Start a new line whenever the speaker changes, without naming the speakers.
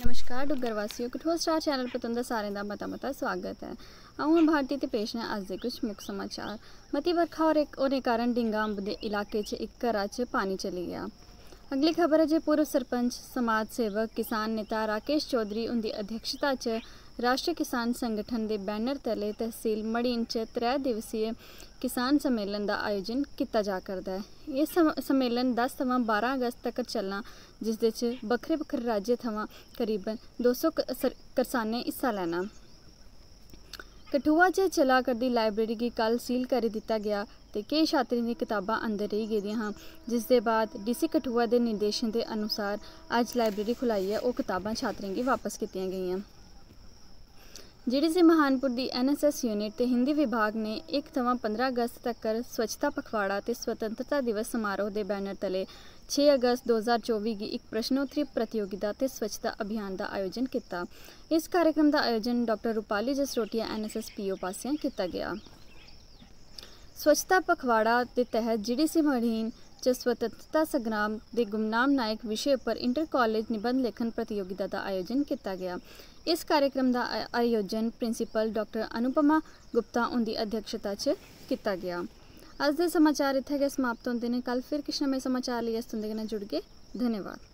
ਨਮਸਕਾਰ ਡੁੱਗਰ ਵਾਸੀਓ ਕਠੋਰ ਸਟਾਰ ਚੈਨਲ ਪਰ ਸਾਰਿਆਂ ਦਾ ਮਤਾ ਮਤਾ ਸਵਾਗਤ ਹੈ ਆਉਂ ਹਾਂ ਭਾਰਤੀ ਤੇ ਪੇਸ਼ ਹੈ ਅੱਜ ਦੇ ਕੁਝ ਮੁੱਖ ਸਮਾਚਾਰ ਮਤੀ ਵਰਖਾ ਔਰ ਇੱਕ ਉਹਨੇ ਕਾਰਨ ਡਿੰਗਾ ਅੰਬ ਦੇ ਇਲਾਕੇ 'ਚ ਇੱਕ ਘਰਾਂ 'ਚ ਪਾਣੀ ਚਲੀ ਗਿਆ ਅਗਲੀ ਖਬਰ ਹੈ ਜੇ ਪੂਰਵ ਸਰਪੰਚ ਸਮਾਜ ਸੇਵਕ ਕਿਸਾਨ ਨੇਤਾ ਰਾਕੇਸ਼ ਚੌਧਰੀ ਉਹਦੀ ਅਧਿਕਸ਼ਤਾ 'ਚ ਰਾਸ਼ਟਰੀ ਕਿਸਾਨ ਸੰਗਠਨ ਦੇ ਬੈਨਰ ਤਲੇ ਤਹਿਸੀਲ ਮੜੀਨ 'ਚ ਤ੍ਰੈ ਦਿਵਸੀਏ ਕਿਸਾਨ ਸੰਮੇਲਨ ਦਾ ਆਯੋਜਨ ਕੀਤਾ ਜਾ ਕਰਦਾ ਹੈ ਇਹ ਸੰਮੇਲਨ 10 ਤੋਂ 12 ਅਗਸਤ ਤੱਕ ਚੱਲਣਾ ਜਿਸ ਦੇ 'ਚ ਵੱਖਰੇ ਵੱਖਰੇ ਰਾਜੇ ਥਾਵਾਂ ਕਰੀਬਨ 200 ਕਿਸਾਨੇ ਹਿੱਸਾ ਲੈਣਾ ਕਠੂਆ 'ਚ ਚਲਾ ਕਰਦੀ ਲਾਇਬ੍ਰੇਰੀ ਕੀ ਕੱਲ ਸੀਲ ਕਰ ਦਿੱਤਾ ਗਿਆ ਤੇ ਕਈ ਛਾਤਰੀ ਨੇ ਕਿਤਾਬਾਂ ਅੰਦਰ ਰਹਿ ਗਈਆਂ ਹਾਂ ਜਿਸ ਦੇ ਬਾਅਦ ਡੀਸੀ ਕਠੂਆ ਦੇ ਨਿਰਦੇਸ਼ਨ ਦੇ ਅਨੁਸਾਰ ਅੱਜ ਲਾਇਬ੍ਰੇਰੀ ਖੁਲਾਈ ਹੈ ਉਹ ਕਿਤਾਬਾਂ ਛਾਤਰੀਆਂ ਕੀ ਵਾਪਸ ਕੀਤੀਆਂ ਗਈਆਂ ਜਿਹੜੀ ਸੀ ਮਹਾਨਪੁਰ ਦੀ ਐਨਐਸਐਸ ਯੂਨਿਟ ਤੇ ਹਿੰਦੀ ਵਿਭਾਗ ਨੇ 1 ਥਵਾ 15 ਅਗਸਤ ਤੱਕ ਸਵੱਛਤਾ ਪਖਵਾੜਾ ਤੇ ਸੁਤੰਤਰਤਾ ਦਿਵਸ ਸਮਾਰੋਹ ਦੇ ਬੈਨਰ ਤਲੇ 6 ਅਗਸਤ 2024 ਦੀ ਇੱਕ ਪ੍ਰਸ਼ਨੋਤਰੀ ਪ੍ਰਤੀਯੋਗਿਤਾ ਤੇ ਸਵੱਛਤਾ ਅਭਿਆਨ ਦਾ ਆਯੋਜਨ ਕੀਤਾ ਇਸ ਕਾਰਜਕ੍ਰਮ ਦਾ ਆਯੋਜਨ ਡਾਕਟਰ ਰੂਪਾਲੀ ਜਸਰੋਟੀਆ ਐਨਐਸਐਸ ਪੀਓ ਪਾਸਿਆਂ ਕੀਤਾ ਗਿਆ ਸਵੱਛਤਾ ਪਖਵਾੜਾ ਦੇ ਤਹਿਤ ਜੀਡੀਸੀ ਮਹਾਨਪੁਰ ਚ ਸਵਤੰਤਰਤਾ ਸੰਗਰਾਮ ਦੇ ਗੁਮਨਾਮ ਨਾਇਕ ਵਿਸ਼ੇ ਉੱਪਰ ਇੰਟਰ ਕਾਲਜ ਨਿਬੰਧ ਲੇਖਨ ਪ੍ਰਤੀਯੋਗਿਤਾ ਦਾ ਆਯੋਜਨ ਕੀਤਾ ਗਿਆ ਇਸ ਕਾਰਜਕ੍ਰਮ ਦਾ ਆਯੋਜਨ ਪ੍ਰਿੰਸੀਪਲ ਡਾਕਟਰ ਅਨੁਪਮਾ ਗੁਪਤਾ ਉਹਦੀ ਅਧਿਕਸ਼ਤਾ 'ਚ ਕੀਤਾ ਗਿਆ ਅੱਜ ਦੇ ਸਮਾਚਾਰ ਇੱਥੇ ਗਏ ਸਮਾਪਤ ਹੁੰਦੇ ਨੇ ਕੱਲ ਫਿਰ ਕਿਸ਼ਨਮੇ ਸਮਾਚਾਰ ਲਈ ਇਸ ਤੁੰਦੇ ਨਾਲ ਜੁੜ ਕੇ ਧੰਨਵਾਦ